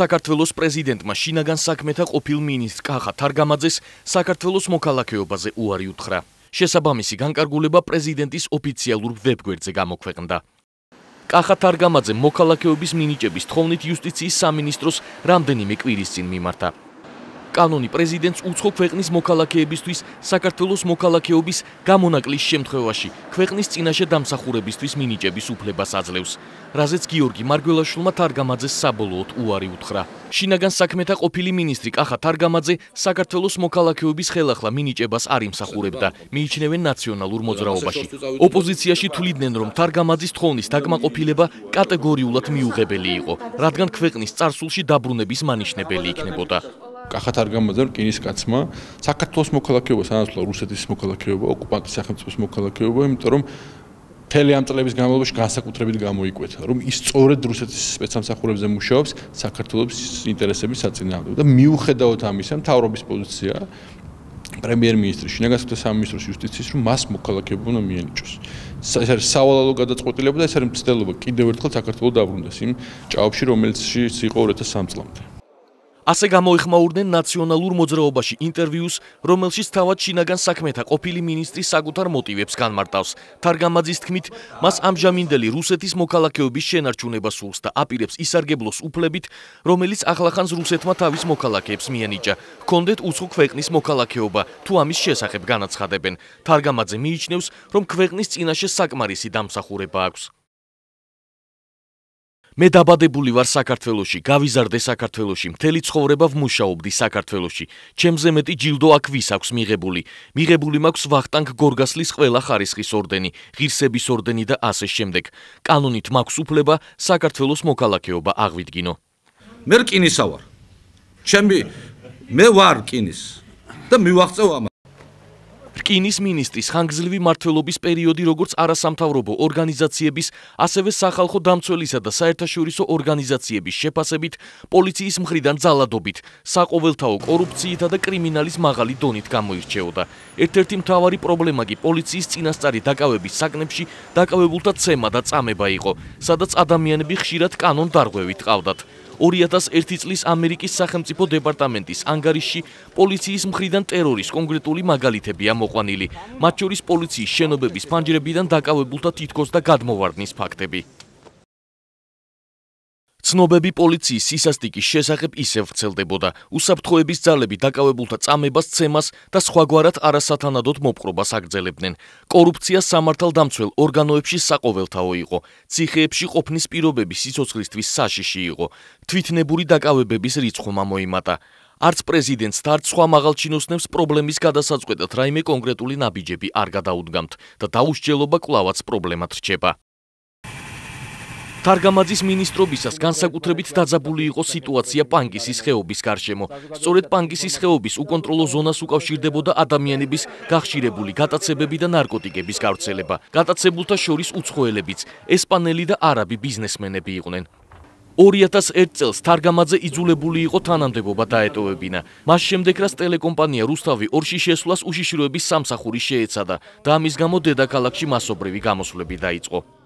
საქართველოს პრეზიდენტმა შინაგან საქმეთა ყოფილ მინისტრ კახა თარგამაძეს საქართველოს მოქალაქეობაზე უარი უთხრა. შესაბამისი განკარგულება პრეზიდენტის ოფიციალურ ვებგვერდზე გამოქვეყნდა. კახა თარგამაძე მოქალაქეობის მინიჭების თხოვნით იუსტიციის სამინისტროს რამდენიმე კვირის წინ მიმართა. კანონი პრეზიდენტს უცხო ქვეყნის მოქალაქეებისთვის საქართველოს მოქალაქეობის გამონაკლის შემთხვევაში ქვეყნის წინაშე დამსახურებისთვის მინიჭების უფლებას აძლევს. რაზეც გიორგი მარგველაშვილმა თარგამაძეს საბოლოოდ უარი უთხრა. შინაგან საქმეთა ყოფილი მინისტრი კახა თარგამაძე საქართველოს მოქალაქეობის ხელახლა მინიჭებას არ იმსახურებდა, მიიჩნევენ ნაციონალურ მოძრაობაში. ოპოზიციაში თვლიდნენ, რომ თარგამაძის თხოვნის დაკმაყოფილება კატეგორიულად მიუღებელი იყო, რადგან ქვეყნის წარსულში დაბრუნების მანიშნებელი იქნებოდა. კახათ არ გამოძერ კინის კაცმა საქართველოს მოქალაქეობა სანაცვლოდ რუსეთის მოქალაქეობა ოკუპანტის სახელმწიფოს მოქალაქეობა იმიტომ რომ თელე ამ წლების განმავლობაში განსაკუთრებით გამოიკვეთა რომ ის სწორედ რუსეთის სპეცსამსახურებზე მუშაობს საქართველოს ინტერესების საწინააღმდეგო და მიუხედავად ამისა მთავრობის პოზიცია პრემიერ-მინისტრის შინაგან საქმეთა სამინისტროს იუსტიციის რომ მას მოქალაქეობა უნდა მიენიჭოს ეს არის სავალალო გადაწყვეტილება და ეს არის მცდელობა კიდევ ერთხელ საქართველოს დაბრუნდეს იმ ჭაობში რომელიც იყო 2003 წლამდე ასე გამოიხმაურდნენ ნაციონალურ მოძრაობაში ინტერვიუს, რომელშიც თავად შინაგან საქმეთა ყოფილი მინისტრი საკუთარ მოტივებს განმარტავს. თარგამაძის თქმით, მას ამჟამინდელი რუსეთის მოქალაქეობის შენარჩუნება სურს და აპირებს ისარგებლოს უფლებით, რომელიც ახლახანს რუსეთმა თავის მოქალაქეებს მიენიჭა. კონდეთ უცხო ქვეყნის მოქალაქეობა თუ ამის შესახებ განაცხადებენ. თარგამაძე მიიჩნევს, რომ ქვეყნის წინაშე საკმარისი დამსახურება აქვს. მე დაბადებული ვარ საქართველოში, გავიზარდე საქართველოში, მთელი ცხოვრება ვმუშაობდი საქართველოში. ჩემზე მეტი ჯილდო აქ ვის აქვს მიღებული? მიღებული მაქვს ვახტანგ გორგასლის ყველა ხარისხის ორდენი, ღირსების ორდენი და ასე შემდეგ. კანონით მაქვს უფლება საქართველოს მოქალაქეობა აღვიდგინო. მე რკინისა ვარ. ჩემი მე ვარ რკინის და მივაღწევ ამ ტკინის მინისტრის ხანგრძლივი მართლობის პერიოდი როგორც არასამთავრობო ორგანიზაციების, ასევე სახალხო დამცველისა და საერთაშორისო ორგანიზაციების შეფასებით, პოლიციის მხრიდან ძალადობით, საყოველთაო კორუფციითა და კრიმინალის მაღალი დონით გამოირჩეოდა. ერთ-ერთი მთავარი პრობლემა კი პოლიციის წინასწარი დაკავების საგნებში დაკავებულთა წემა და წამება იყო, სადაც ადამიანები ხშირად კანონ დარღვევით ყავდათ. 2001 წლის ამერიკის სახელმწიფო დეპარტამენტის ანგარიში პოლიციის მხრიდან ტერორის კონკრეტული მაგალითებია მოყვანილი, მათ შორის პოლიციის შენობების ფანჯრებიდან დაკავებულთა თითქოს და გადმოვარდნის ფაქტები. ცნობები პოლიციის სისასტიკის შესახებ ისევ ვრცელდებოდა. უსაფრთხოების ძალები დაკავებულთა წამებას, ცემას და სხვაგვარად არასათანადოდ მოპყრობას აგრძელებდნენ. კორუფცია სამართალდამცველ ორგანოებში საყოველთაო იყო. ციხეებში ყოფნის პირობები სიცოცხლისთვის საშიში იყო. თვითნებური დაკავებების რიცხვმა მოიმატა. არც პრეზიდენტს და არც სხვა მაღალჩინოსნებს პრობლემის გადასაწყვეტად რაიმე კონკრეტული ნაბიჯები არ გადაუდგამთ და დაუშვებობა კლავაც პრობლემად რჩება. თარგამაძის მინისტრობისას განსაკუთრებით დაძაბული იყო სიტუაცია პანგისის ხეობის გარშემო. სწორედ პანგისის ხეობის უკონტროლო ზონას უკავშირდებოდა ადამიანების გახშირებული გატაცებები და ნარკოტიკების გავრცელება. გატაცებულთა შორის უცხოელებიც ესპანელი და არაბი ბიზნესმენები იყვნენ. 2001 წელს თარგამაძე იძულებული იყო თანამდებობა დაეტოვებინა. მას შემდეგ რას ტელეკომპანია რუსთავი ორში შესვლას უშიშროების სამსახური შეეცადა და ამის გამო დედაქალაქში მასობრივი გამოსვლები დაიწყო.